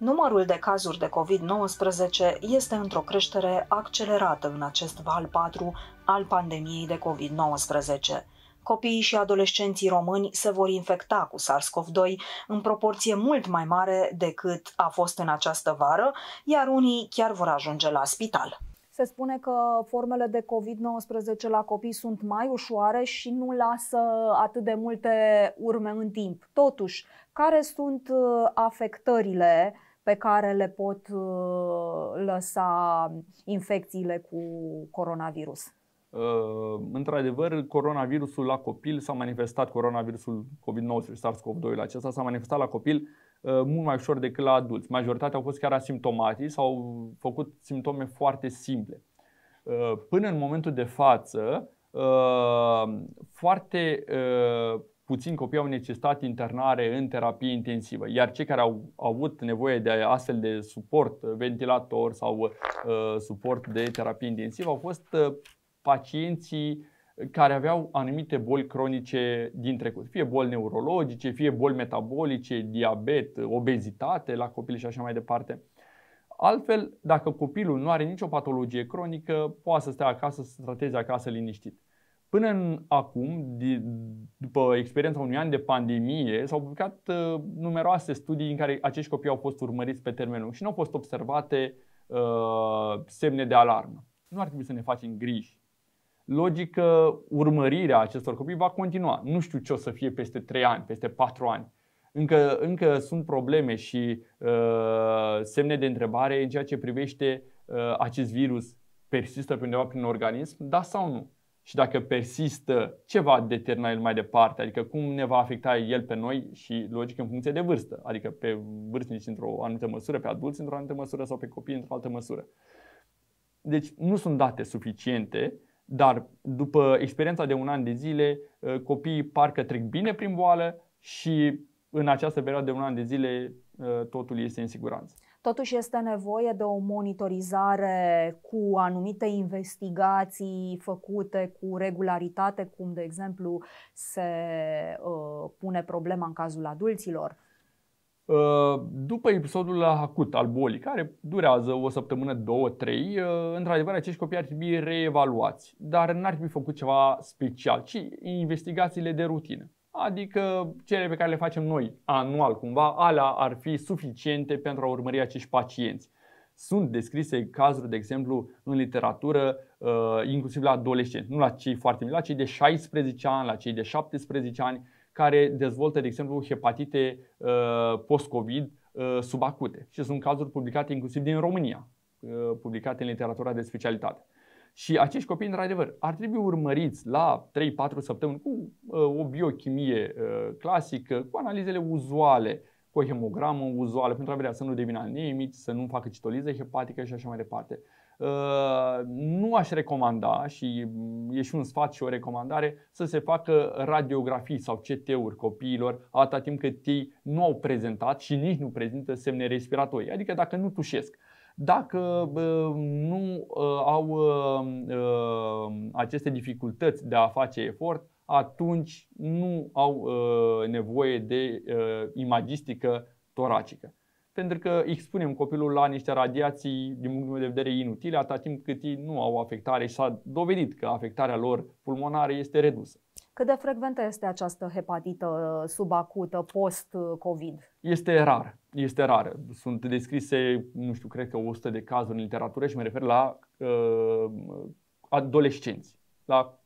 Numărul de cazuri de COVID-19 este într-o creștere accelerată în acest val 4 al pandemiei de COVID-19. Copiii și adolescenții români se vor infecta cu SARS-CoV-2 în proporție mult mai mare decât a fost în această vară, iar unii chiar vor ajunge la spital. Se spune că formele de COVID-19 la copii sunt mai ușoare și nu lasă atât de multe urme în timp. Totuși, care sunt uh, afectările pe care le pot uh, lăsa infecțiile cu coronavirus? Uh, într-adevăr, coronavirusul la copil s-a manifestat, coronavirusul COVID-19, SARS-CoV-2 la acesta s-a manifestat la copil uh, mult mai ușor decât la adulți. Majoritatea au fost chiar asimptomatici, s-au făcut simptome foarte simple. Până în momentul de față, foarte puțini copii au necesitat internare în terapie intensivă, iar cei care au, avut nevoie de astfel de suport, ventilator sau uh, suport de terapie intensivă, au fost uh, pacienții care aveau anumite boli cronice din trecut, fie boli neurologice, fie boli metabolice, diabet, obezitate la copil și așa mai departe. Altfel, dacă copilul nu are nicio patologie cronică, poate să stea acasă, să trateze acasă liniștit. Până în acum, după experiența unui an de pandemie, s-au publicat uh, numeroase studii în care acești copii au fost urmăriți pe termen lung și nu au fost observate uh, semne de alarmă. Nu ar trebui să ne facem griji. Logică, urmărirea acestor copii va continua. Nu știu ce o să fie peste 3 ani, peste 4 ani. Încă, încă sunt probleme și uh, semne de întrebare în ceea ce privește uh, acest virus. Persistă pe undeva prin organism, da sau nu? și dacă persistă, ce va determina el mai departe, adică cum ne va afecta el pe noi și logic în funcție de vârstă, adică pe vârstnici într-o anumită măsură, pe adulți într-o anumită măsură sau pe copii într-o altă măsură. Deci nu sunt date suficiente, dar după experiența de un an de zile, ă, copiii parcă trec bine prin boală și în această perioadă de un an de zile ă, totul este în siguranță. Totuși este nevoie de o monitorizare cu anumite investigații făcute cu regularitate, cum de exemplu se uh, pune problema în cazul adulților. Uh, după episodul acut al bolii, care durează o săptămână, două, trei, uh, într-adevăr acești copii ar trebui reevaluați, dar n-ar trebui făcut ceva special, ci investigațiile de rutină adică cele pe care le facem noi anual cumva, alea ar fi suficiente pentru a urmări acești pacienți. Sunt descrise cazuri, de exemplu, în literatură, uh, inclusiv la adolescenți, nu la cei foarte mici, la cei de 16 ani, la cei de 17 ani, care dezvoltă, de exemplu, hepatite uh, post-COVID uh, subacute. Și sunt cazuri publicate inclusiv din România, publicate în literatura de specialitate. Și acești copii, într-adevăr, ar trebui urmăriți la 3-4 săptămâni cu uh, o biochimie uh, clasică, cu analizele uzuale, cu o hemogramă uzuală, pentru a vedea să nu devină anemici, să nu facă citoliză hepatică și așa mai departe. Uh, nu aș recomanda, și mm, e și un sfat și o recomandare, să se facă radiografii sau CT-uri copiilor atâta timp cât ei nu au prezentat și nici nu prezintă semne respiratorii, adică dacă nu tușesc dacă nu ă, au ă, ă, aceste dificultăți de a face efort, atunci nu au nevoie de imagistică toracică. Pentru că expunem copilul la niște radiații, din punctul meu de vedere, inutile, atât timp cât ei nu au afectare și s-a dovedit că afectarea lor pulmonară este redusă. Cât de frecventă este această hepatită uh, subacută post-COVID? Uh, este rar. Este rar. Sunt descrise, nu știu, cred că 100 de cazuri în literatură și mă refer la uh, adolescenți, la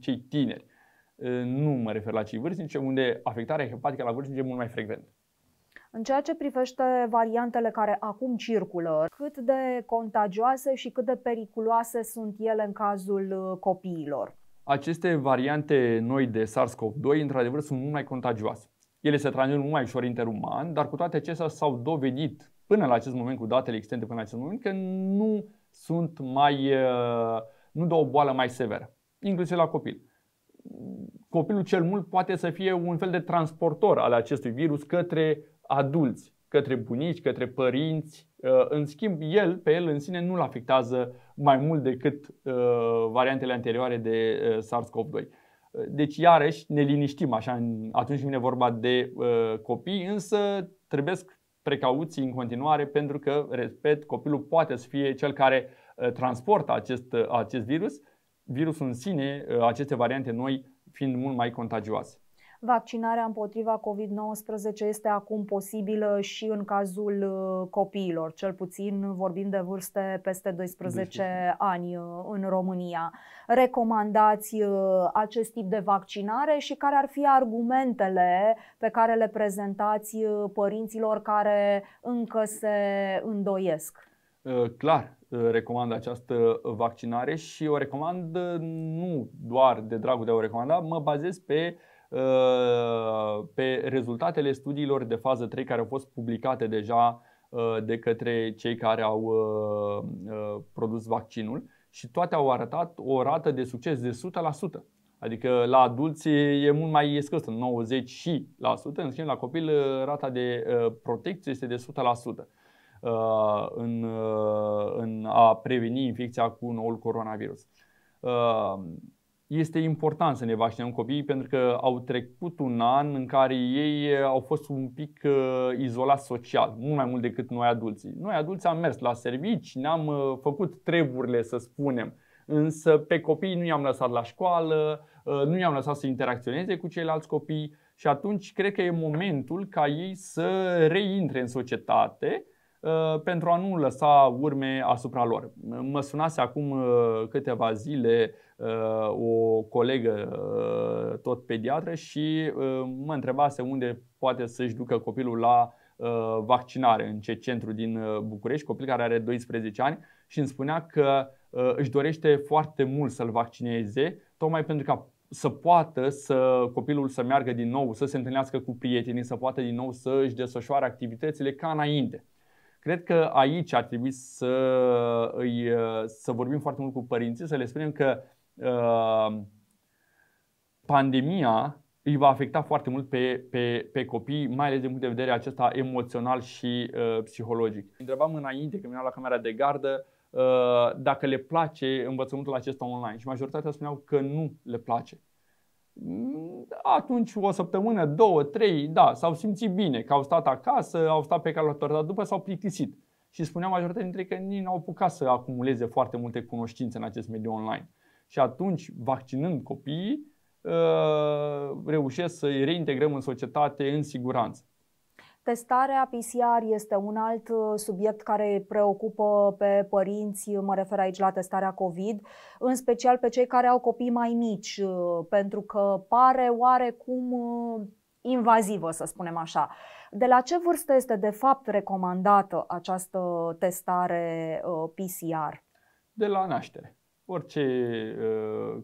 cei tineri. Uh, nu mă refer la cei vârstnici, unde afectarea hepatică la vârstnici e mult mai frecventă. În ceea ce privește variantele care acum circulă, cât de contagioase și cât de periculoase sunt ele în cazul uh, copiilor? aceste variante noi de SARS-CoV-2 într-adevăr sunt mult mai contagioase. Ele se transmit mult mai ușor interuman, dar cu toate acestea s-au dovedit până la acest moment, cu datele existente până la acest moment, că nu sunt mai, uh, nu dă o boală mai severă, inclusiv la copil. Copilul cel mult poate să fie un fel de transportor al acestui virus către adulți către bunici, către părinți. Uh, în schimb, el, pe el în sine nu-l afectează mai mult decât uh, variantele anterioare de uh, SARS-CoV-2. Deci, iarăși, ne liniștim așa atunci când vine vorba de copii, însă trebuie precauții în continuare pentru că, repet, copilul poate să fie cel care transportă acest, acest virus, virusul în sine, aceste variante noi fiind mult mai contagioase. Vaccinarea împotriva COVID-19 este acum posibilă și în cazul uh, copiilor, cel puțin vorbind de vârste peste 12 ani uh, în România. Recomandați uh, acest tip de vaccinare și care ar fi argumentele pe care le prezentați părinților care încă se îndoiesc? Clar, recomand această vaccinare și o recomand nu doar de dragul de a o recomanda, mă bazez pe Uh, pe rezultatele studiilor de fază 3 care au fost publicate deja uh, de către cei care au uh, produs vaccinul și toate au arătat o rată de succes de 100%. Adică la adulți e mult mai în 90 și la 100, în schimb la copil rata de protecție este de 100% în, în a preveni infecția cu noul coronavirus este important să ne vaccinăm copiii pentru că au trecut un an în care ei eh, au fost un pic eh, izolați social, mult mai mult decât noi adulții. Noi adulți am mers la servici, ne-am eh, făcut treburile, să spunem, însă pe copii nu i-am lăsat la școală, nu i-am lăsat să interacționeze cu ceilalți copii și atunci cred că e momentul ca ei să reintre în societate Uh, pentru a nu lăsa urme asupra lor. Mă sunase acum uh, câteva zile uh, o colegă tot pediatră și mă întrebase unde poate să-și ducă copilul la vaccinare, în ce centru din București, copil care are 12 ani și îmi spunea că își dorește foarte mult să-l vaccineze, tocmai pentru ca să poată să copilul să meargă din nou, să se întâlnească cu prietenii, să poată din nou să își desfășoare activitățile ca înainte. Cred că aici ar trebui să, îi, să vorbim foarte mult cu părinții, să le spunem că uh, pandemia îi va afecta foarte mult pe, pe, pe copii, mai ales din punct de vedere acesta emoțional și uh, psihologic. Întrebam înainte, când veneam la camera de gardă, uh, dacă le place învățământul acesta online și majoritatea spuneau că nu le place. Mm, atunci o săptămână, două, trei, da, s-au simțit bine, că au stat acasă, au stat pe calculator, dar după s-au plictisit. Și spunea majoritatea dintre ei că nici n-au apucat să acumuleze foarte multe cunoștințe în acest mediu online. Și atunci, vaccinând copiii, uh, reușesc să-i reintegrăm în societate în siguranță. Testarea PCR este un alt uh, subiect care preocupă pe părinți, mă refer aici la testarea COVID, în special pe cei care au copii mai mici, uh, pentru că pare oarecum uh, invazivă, să spunem așa. De la ce vârstă este de fapt recomandată această testare PCR? De la naștere. Orice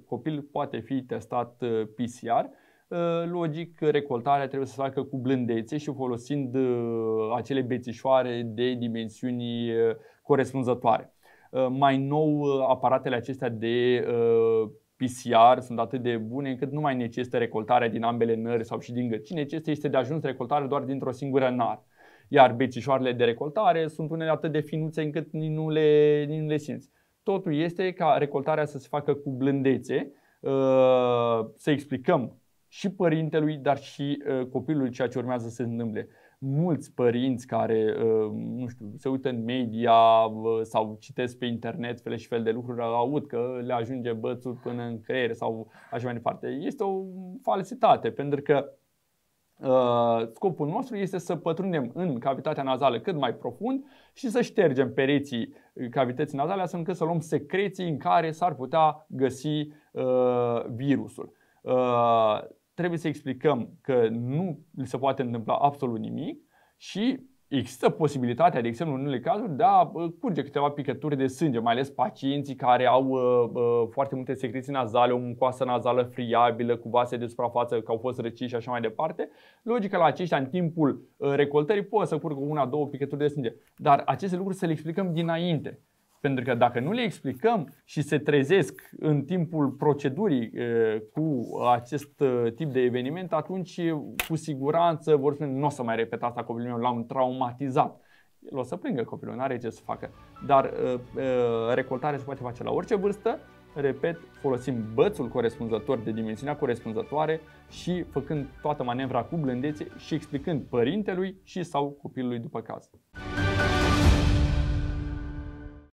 copil poate fi testat PCR Ă, logic, recoltarea trebuie să se facă cu blândețe și folosind ă, acele bețișoare de dimensiuni ă, corespunzătoare. Mai nou, aparatele acestea de PCR sunt atât de bune încât nu mai necesită recoltarea din ambele nări sau și din gât. Ce necesită este de ajuns recoltare doar dintr-o singură nar. Iar bețișoarele de recoltare sunt unele atât de finuțe încât nici nu le, nici nu le simți. Totul este ca recoltarea să se facă cu blândețe, să explicăm și părintelui, dar și uh, copilului ceea ce urmează să se întâmple. Mulți părinți care, uh, nu știu, se uită în media uh, sau citesc pe internet fel și fel de lucruri, aud că le ajunge bățul până în creier sau așa mai departe. Este o falsitate, pentru că uh, scopul nostru este să pătrundem în cavitatea nazală cât mai profund și să ștergem pereții uh, cavității nazale astfel încât să luăm secreții în care s-ar putea găsi uh, virusul. Uh, trebuie să explicăm că nu li se poate întâmpla absolut nimic și există posibilitatea, de exemplu, în unele cazuri, de a curge câteva picături de sânge, mai ales pacienții care au uh, uh, foarte multe secreții nazale, o mucoasă nazală friabilă, cu vase de suprafață că au fost răciți și așa mai departe. Logic că la aceștia, în timpul uh, recoltării, pot să curgă una, două picături de sânge. Dar aceste lucruri să le explicăm dinainte. Pentru că dacă nu le explicăm și se trezesc în timpul procedurii cu acest tip de eveniment, atunci cu siguranță vor spune nu o să mai repet asta copilul meu, l-am traumatizat. O să plângă copilul, nu are ce să facă. Dar recoltarea se poate face la orice vârstă, repet, folosim bățul corespunzător de dimensiunea corespunzătoare și făcând toată manevra cu blândețe și explicând părintelui și sau copilului după caz.